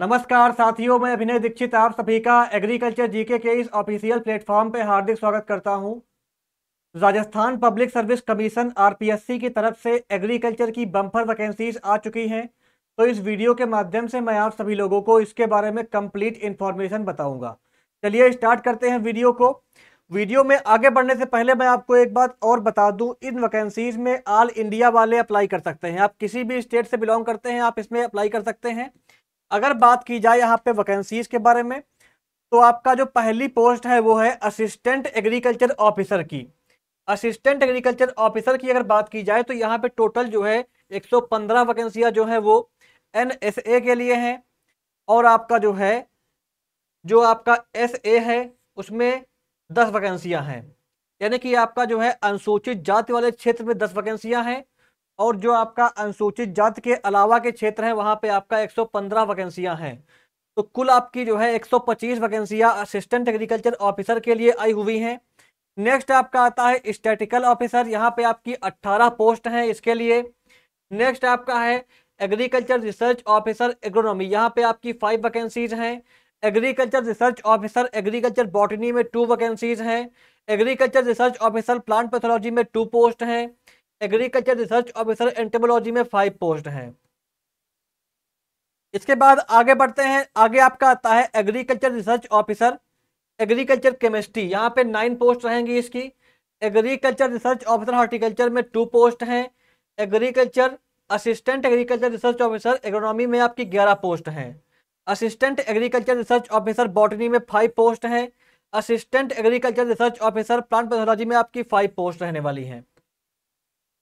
नमस्कार साथियों मैं अभिनय दीक्षित आप सभी का एग्रीकल्चर जीके के इस ऑफिशियल प्लेटफॉर्म पर हार्दिक स्वागत करता हूं Rajasthan public service commission RPSC की तरफ से एग्रीकल्चर की बम्फर वैकेंसीज आ चुकी हैं तो इस वीडियो के माध्यम से मैं आप सभी लोगों को इसके बारे में कंप्लीट इन्फॉर्मेशन बताऊंगा चलिए स्टार्ट करते हैं वीडियो को वीडियो में आगे बढ़ने से पहले मैं आपको एक बात और बता दूं इन वैकेंसीज में ऑल इंडिया वाले अप्लाई कर सकते हैं आप किसी भी स्टेट से बिलोंग करते हैं आप इसमें अप्लाई कर सकते हैं अगर बात की जाए यहाँ पे वैकेंसीज के बारे में तो आपका जो पहली पोस्ट है वो है असिस्टेंट एग्रीकल्चर ऑफिसर की असिस्टेंट एग्रीकल्चर ऑफिसर की अगर बात की जाए तो यहाँ पे टोटल जो है 115 वैकेंसियाँ जो है वो एन के लिए हैं और आपका जो है जो आपका एस है उसमें दस वैकेंसियाँ हैं यानी कि आपका जो है अनुसूचित जाति वाले क्षेत्र में दस वैकेंसियाँ हैं और जो आपका अनुसूचित जाति के अलावा के क्षेत्र हैं वहाँ पे आपका 115 वैकेंसियां हैं तो कुल आपकी जो है 125 वैकेंसियां असिस्टेंट एग्रीकल्चर ऑफिसर के लिए आई हुई हैं नेक्स्ट आपका आता है स्टैटिकल ऑफिसर यहाँ पे आपकी 18 पोस्ट हैं इसके लिए नेक्स्ट आपका है एग्रीकल्चर रिसर्च ऑफिसर एग्रोनॉमी यहाँ पे आपकी फाइव वैकेंसीज हैं agriculture research officer agriculture botany में टू वैकेंसीज हैं agriculture research officer plant pathology में टू पोस्ट हैं एग्रीकल्चर रिसर्च ऑफिसर एंटेमोलॉजी में फाइव पोस्ट हैं इसके बाद आगे बढ़ते हैं आगे आपका आता है agriculture research officer agriculture chemistry यहाँ पे नाइन पोस्ट रहेंगी इसकी एग्रीकल्चर रिसर्च ऑफिसर हॉर्टिकल्चर में टू पोस्ट हैं agriculture assistant agriculture research officer economy में आपकी ग्यारह पोस्ट हैं assistant agriculture research officer botany में फाइव पोस्ट हैं assistant agriculture research officer plant pathology में आपकी फाइव पोस्ट रहने वाली हैं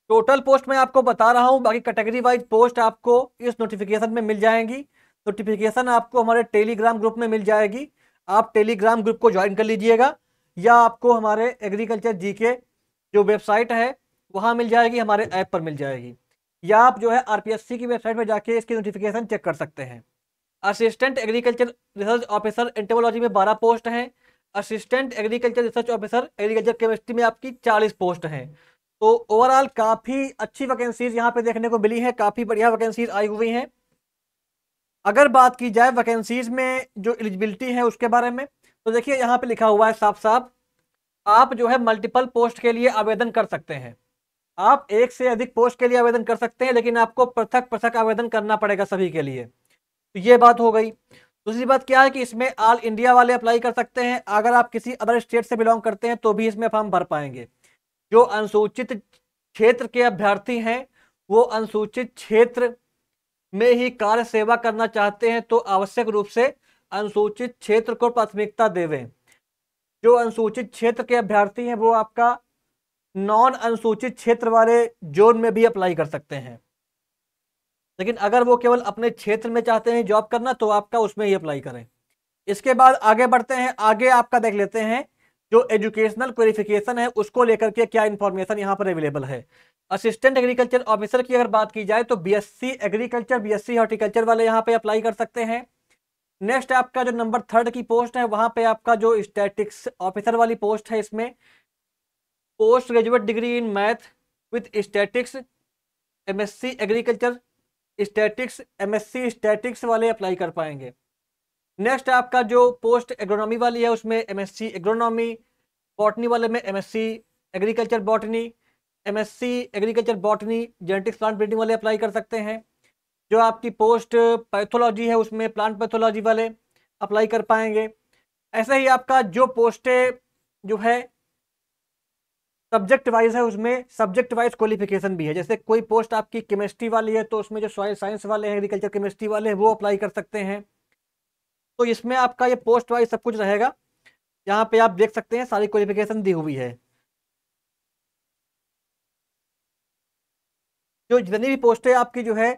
टोटल पोस्ट मैं आपको बता रहा हूँ बाकी कैटेगरी वाइज पोस्ट आपको इस नोटिफिकेशन में मिल जाएंगी नोटिफिकेशन आपको हमारे टेलीग्राम ग्रुप में मिल जाएगी आप टेलीग्राम ग्रुप को ज्वाइन कर लीजिएगा या आपको हमारे एग्रीकल्चर जीके जो वेबसाइट है वहाँ मिल जाएगी हमारे ऐप पर मिल जाएगी या आप जो है आरपीएससी की वेबसाइट में जाके इसकी नोटिफिकेशन चेक कर सकते हैं assistant agriculture research officer entomology में बारह पोस्ट हैं assistant agriculture research officer agriculture chemistry में आपकी चालीस पोस्ट हैं तो ओवरऑल काफ़ी अच्छी वैकेंसीज यहाँ पे देखने को मिली हैं काफ़ी बढ़िया वैकेंसीज आई हुई हैं अगर बात की जाए वैकेंसीज में जो एलिजिबिलिटी है उसके बारे में तो देखिए यहाँ पे लिखा हुआ है साफ साफ आप जो है मल्टीपल पोस्ट के लिए आवेदन कर सकते हैं आप एक से अधिक पोस्ट के लिए आवेदन कर सकते हैं लेकिन आपको पृथक पृथक आवेदन करना पड़ेगा सभी के लिए तो ये बात हो गई दूसरी बात क्या है कि इसमें ऑल इंडिया वाले अप्लाई कर सकते हैं अगर आप किसी अदर स्टेट से बिलोंग करते हैं तो भी इसमें फॉर्म भर पाएंगे जो अनुसूचित क्षेत्र के अभ्यर्थी हैं वो अनुसूचित क्षेत्र में ही कार्य सेवा करना चाहते हैं तो आवश्यक रूप से अनुसूचित क्षेत्र को प्राथमिकता देवें जो अनुसूचित क्षेत्र के अभ्यर्थी हैं वो आपका नॉन अनुसूचित क्षेत्र वाले जोन में भी अप्लाई कर सकते हैं लेकिन अगर वो केवल अपने क्षेत्र में चाहते हैं जॉब करना तो आपका उसमें ही अप्लाई करें इसके बाद आगे बढ़ते हैं आगे आपका देख लेते हैं जो एजुकेशनल क्वालिफिकेशन है उसको लेकर के क्या इन्फॉर्मेशन यहाँ पर अवेलेबल है असिस्टेंट एग्रीकल्चर ऑफिसर की अगर बात की जाए तो बीएससी एग्रीकल्चर बीएससी हॉर्टिकल्चर वाले यहाँ पे अप्लाई कर सकते हैं नेक्स्ट आपका जो नंबर थर्ड की पोस्ट है वहाँ पे आपका जो स्टैटिक्स ऑफिसर वाली पोस्ट है इसमें post graduate degree in math with statics M agriculture statics M statics वाले अप्लाई कर पाएंगे नेक्स्ट आपका जो पोस्ट एग्रोनॉमी वाली है उसमें एमएससी एग्रोनॉमी बॉटनी वाले में MSc agriculture botany MSc agriculture botany genetics plant breeding वाले अप्लाई कर सकते हैं जो आपकी पोस्ट पैथोलॉजी है उसमें प्लांट पैथोलॉजी वाले अप्लाई कर पाएंगे ऐसे ही आपका जो पोस्टें जो है सब्जेक्ट वाइज है उसमें सब्जेक्ट वाइज क्वालिफिकेशन भी है जैसे कोई पोस्ट आपकी केमिस्ट्री वाली है तो उसमें जो सॉयल साइंस वाले हैं एग्रीकल्चर केमिस्ट्री वाले हैं वो अप्लाई कर सकते हैं तो इसमें आपका ये पोस्ट वाइज सब कुछ रहेगा यहाँ पे आप देख सकते हैं सारी क्वालिफिकेशन दी हुई है जो जितनी भी पोस्टें आपकी जो है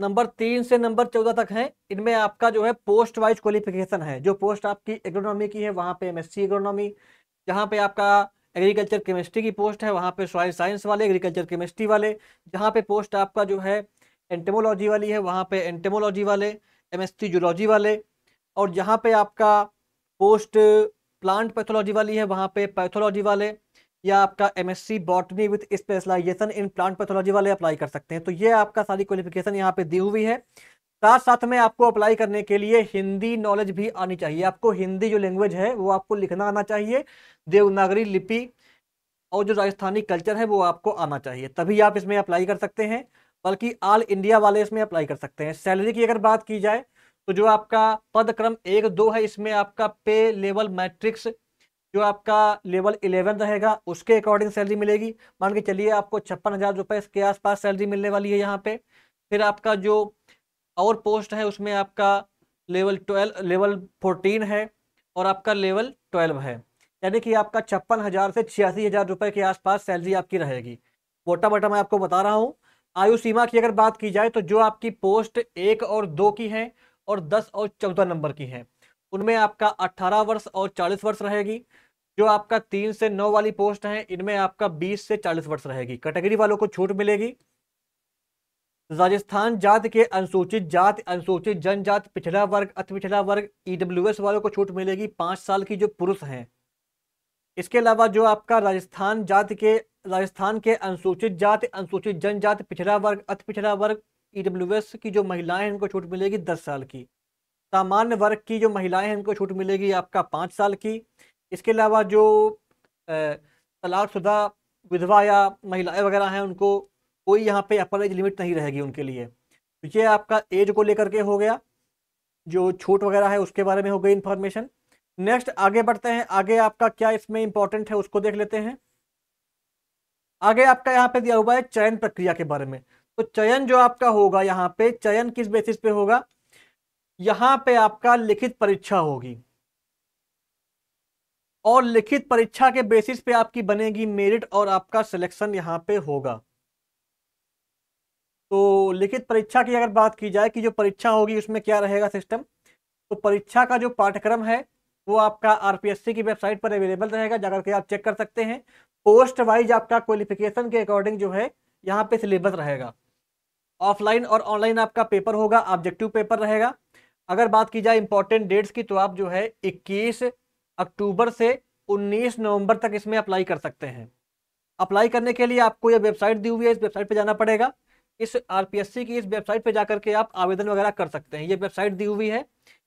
नंबर तीन से नंबर चौदह तक हैं इनमें आपका जो है पोस्ट वाइज क्वालिफिकेशन है जो पोस्ट आपकी एग्रोनॉमी की है वहां पे एमएससी एग्रोनॉमी जहां पे आपका एग्रीकल्चर केमिस्ट्री की पोस्ट है वहां पे सॉइल साइंस वाले एग्रीकल्चर केमिस्ट्री वाले जहां पे पोस्ट आपका जो है एंटेमोलॉजी वाली है वहाँ पे एंटेमोलॉजी वाले एमएसटी जूलॉजी वाले और जहाँ पे आपका पोस्ट प्लांट पैथोलॉजी वाली है वहाँ पे पैथोलॉजी वाले या आपका M S C botany with specialization in plant pathology वाले अप्लाई कर सकते हैं तो ये आपका सारी क्वालिफिकेशन यहाँ पे दी हुई है साथ साथ में आपको अप्लाई करने के लिए हिंदी नॉलेज भी आनी चाहिए आपको हिंदी जो लैंग्वेज है वो आपको लिखना आना चाहिए देवनागरी लिपि और जो राजस्थानी कल्चर है वो आपको आना चाहिए तभी आप इसमें अप्लाई कर सकते हैं बल्कि ऑल इंडिया वाले इसमें अप्लाई कर सकते हैं सैलरी की अगर बात की जाए तो जो आपका पद क्रम एक दो है इसमें आपका पे लेवल मैट्रिक्स जो आपका लेवल इलेवन रहेगा उसके अकॉर्डिंग सैलरी मिलेगी मान के चलिए आपको छप्पन हज़ार रुपये इसके आसपास सैलरी मिलने वाली है यहाँ पे फिर आपका जो और पोस्ट है उसमें आपका लेवल ट्वेल्व लेवल फोर्टीन है और आपका लेवल ट्वेल्व है यानी कि आपका छप्पन हज़ार से छियासी हज़ार रुपये के आसपास सैलरी आपकी रहेगी मोटा मोटा मैं आपको बता रहा हूँ आयु सीमा की अगर बात की जाए तो जो आपकी पोस्ट एक और दो की है और दस और चौदह नंबर की है उनमें आपका अट्ठारह वर्ष और चालीस वर्ष रहेगी जो आपका तीन से नौ वाली पोस्ट है इनमें आपका बीस से चालीस वर्ष रहेगी कैटेगरी वालों को छूट मिलेगी राजस्थान जात के अनुसूचित जात अनुसूचित जनजात पिछड़ा वर्ग अति पिछड़ा वर्ग ईडब्ल्यूएस e वालों को छूट मिलेगी पांच साल की जो पुरुष हैं इसके अलावा जो आपका राजस्थान जाति के राजस्थान के अनुसूचित जाति अनुसूचित जनजाति पिछड़ा वर्ग अति पिछड़ा वर्ग ई e की जो महिलाएं हैं उनको छूट मिलेगी दस साल की सामान्य वर्ग की जो महिलाएं हैं उनको छूट मिलेगी आपका पाँच साल की इसके अलावा जो तलाकशुदा विधवा या महिलाएं वगैरह हैं उनको कोई यहाँ पे अपर एज लिमिट नहीं रहेगी उनके लिए तो ये आपका एज को लेकर के हो गया जो छूट वगैरह है उसके बारे में हो गई इन्फॉर्मेशन नेक्स्ट आगे बढ़ते हैं आगे आपका क्या इसमें इंपॉर्टेंट है उसको देख लेते हैं आगे आपका यहाँ पे दिया हुआ है चयन प्रक्रिया के बारे में तो चयन जो आपका होगा यहाँ पे चयन किस बेसिस पे होगा यहाँ पे आपका लिखित परीक्षा होगी और लिखित परीक्षा के बेसिस पे आपकी बनेगी मेरिट और आपका सिलेक्शन यहाँ पे होगा तो लिखित परीक्षा की अगर बात की जाए कि जो परीक्षा होगी उसमें क्या रहेगा सिस्टम तो परीक्षा का जो पाठ्यक्रम है वो आपका आरपीएससी की वेबसाइट पर अवेलेबल रहेगा जाकर के आप चेक कर सकते हैं पोस्ट वाइज आपका क्वालिफिकेशन के अकॉर्डिंग जो है यहाँ पे सिलेबस रहेगा ऑफलाइन और ऑनलाइन आपका पेपर होगा ऑब्जेक्टिव पेपर रहेगा अगर बात की जाए इंपॉर्टेंट डेट्स की तो आप जो है 21 अक्टूबर से 19 नवंबर तक इसमें अप्लाई कर सकते हैं अप्लाई करने के लिए आपको यह वेबसाइट दी हुई है इस वेबसाइट पर जाना पड़ेगा इस आरपीएससी की इस वेबसाइट पर जाकर के आप आवेदन वगैरह कर सकते हैं ये वेबसाइट दी हुई है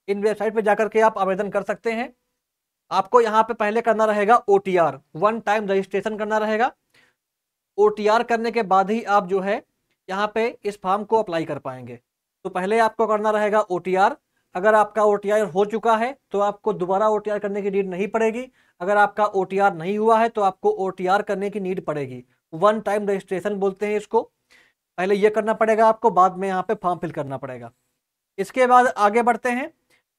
इन वेबसाइट पर जाकर के आप आवेदन कर सकते हैं आपको यहाँ पे पहले करना रहेगा O T R one time registration करना रहेगा ओ टी आर करने के बाद ही आप जो है यहाँ पे इस फॉर्म को अप्लाई कर पाएंगे तो पहले आपको करना रहेगा ओ टी आर अगर आपका ओ टी आर हो चुका है तो आपको दोबारा ओ टी आर करने की नीड नहीं पड़ेगी अगर आपका ओ टी आर नहीं हुआ है तो आपको ओ टी आर करने की नीड पड़ेगी वन टाइम रजिस्ट्रेशन बोलते हैं इसको पहले ये करना पड़ेगा आपको बाद में यहाँ पे फॉर्म फिल करना पड़ेगा इसके बाद आगे बढ़ते हैं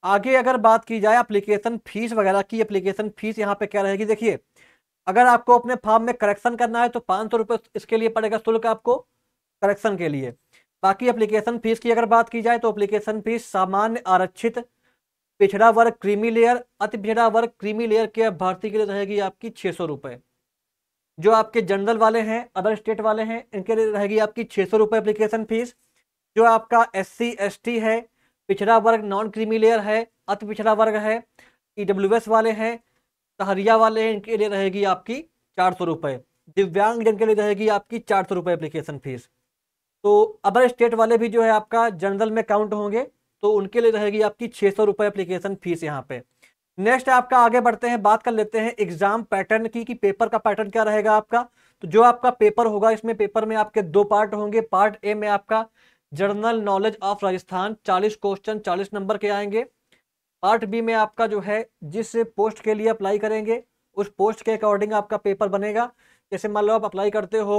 आगे अगर बात की जाए अप्लीकेशन फीस वगैरह की अप्लीकेशन फीस यहाँ पे क्या रहेगी देखिए अगर आपको अपने फॉर्म में करेक्शन करना है तो पाँच सौ इसके लिए पड़ेगा शुल्क आपको करेक्शन के लिए बाकी अप्लीकेशन फीस की अगर बात की जाए तो अप्लीकेशन फीस सामान्य आरक्षित पिछड़ा वर्ग क्रीमी लेयर अति पिछड़ा वर्ग क्रीमी लेयर के अभ्यर्थी के लिए रहेगी आपकी छः सौ रुपये जो आपके जनरल वाले हैं अदर स्टेट वाले हैं इनके लिए रहेगी आपकी छः सौ रुपये एप्लीकेशन फीस जो आपका एस सी एस टी है पिछड़ा वर्ग नॉन क्रीमी लेयर है अति पिछड़ा वर्ग है ई वाले हैं सहरिया वाले हैं इनके लिए रहेगी आपकी चार सौ रुपये दिव्यांग जन के लिए रहेगी आपकी चार सौ रुपये एप्लीकेशन फीस तो अदर स्टेट वाले भी जो है आपका जनरल में काउंट होंगे तो उनके लिए रहेगी आपकी छः सौ रुपये एप्लीकेशन फीस यहाँ पे नेक्स्ट आपका आगे बढ़ते हैं बात कर लेते हैं एग्जाम पैटर्न की कि पेपर का पैटर्न क्या रहेगा आपका तो जो आपका पेपर होगा इसमें पेपर में आपके दो पार्ट होंगे पार्ट ए में आपका general knowledge of Rajasthan 40 question 40 number के आएंगे पार्ट बी में आपका जो है जिस पोस्ट के लिए अप्लाई करेंगे उस पोस्ट के अकॉर्डिंग आपका पेपर बनेगा जैसे मान लो आप अप्लाई करते हो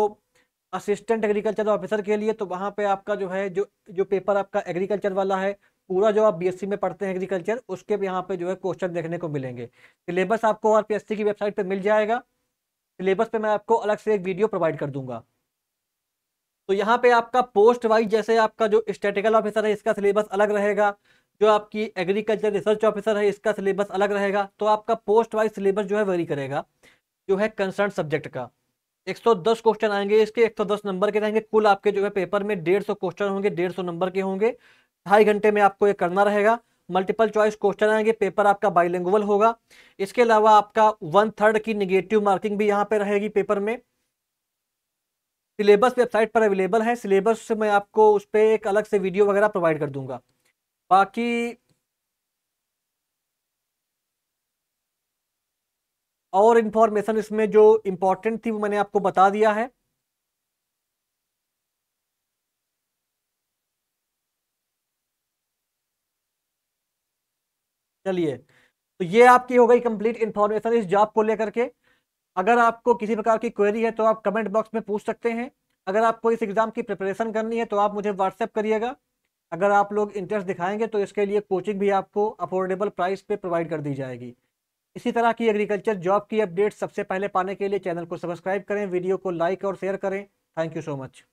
असिस्टेंट एग्रीकल्चर ऑफिसर के लिए तो वहाँ पे आपका जो है जो जो पेपर आपका एग्रीकल्चर वाला है पूरा जो आप बीएससी में पढ़ते हैं एग्रीकल्चर उसके भी यहाँ पे जो है क्वेश्चन देखने को मिलेंगे सिलेबस आपको आरपीएससी की वेबसाइट पे मिल जाएगा सिलेबस पे मैं आपको अलग से एक वीडियो प्रोवाइड कर दूंगा तो यहाँ पे आपका पोस्ट वाइज जैसे आपका जो स्टेटिकल ऑफिसर है इसका सिलेबस अलग रहेगा जो आपकी एग्रीकल्चर रिसर्च ऑफिसर है इसका सिलेबस अलग रहेगा तो आपका पोस्ट वाइज सिलेबस जो है वेरी करेगा जो है कंसर्न सब्जेक्ट का 110 क्वेश्चन आएंगे इसके 110 नंबर के रहेंगे कुल आपके जो है पेपर में 150 क्वेश्चन होंगे 150 नंबर के होंगे ढाई घंटे में आपको ये करना रहेगा मल्टीपल चॉइस क्वेश्चन आएंगे पेपर आपका बाइलिंगुअल होगा इसके अलावा आपका वन थर्ड की निगेटिव मार्किंग भी यहाँ पे रहेगी पेपर में सिलेबस वेबसाइट पर अवेलेबल है सिलेबस से मैं आपको उस पर एक अलग से वीडियो वगैरह प्रोवाइड कर दूंगा बाकी और इन्फॉर्मेशन इसमें जो इम्पोर्टेंट थी वो मैंने आपको बता दिया है चलिए तो ये आपकी हो गई कंप्लीट इन्फॉर्मेशन इस जॉब को लेकर के अगर आपको किसी प्रकार की क्वेरी है तो आप कमेंट बॉक्स में पूछ सकते हैं अगर आपको इस एग्ज़ाम की प्रिपरेशन करनी है तो आप मुझे व्हाट्सएप करिएगा अगर आप लोग इंटरेस्ट दिखाएंगे तो इसके लिए कोचिंग भी आपको अफोर्डेबल प्राइस पे प्रोवाइड कर दी जाएगी इसी तरह की एग्रीकल्चर जॉब की अपडेट सबसे पहले पाने के लिए चैनल को सब्सक्राइब करें वीडियो को लाइक और शेयर करें थैंक यू सो मच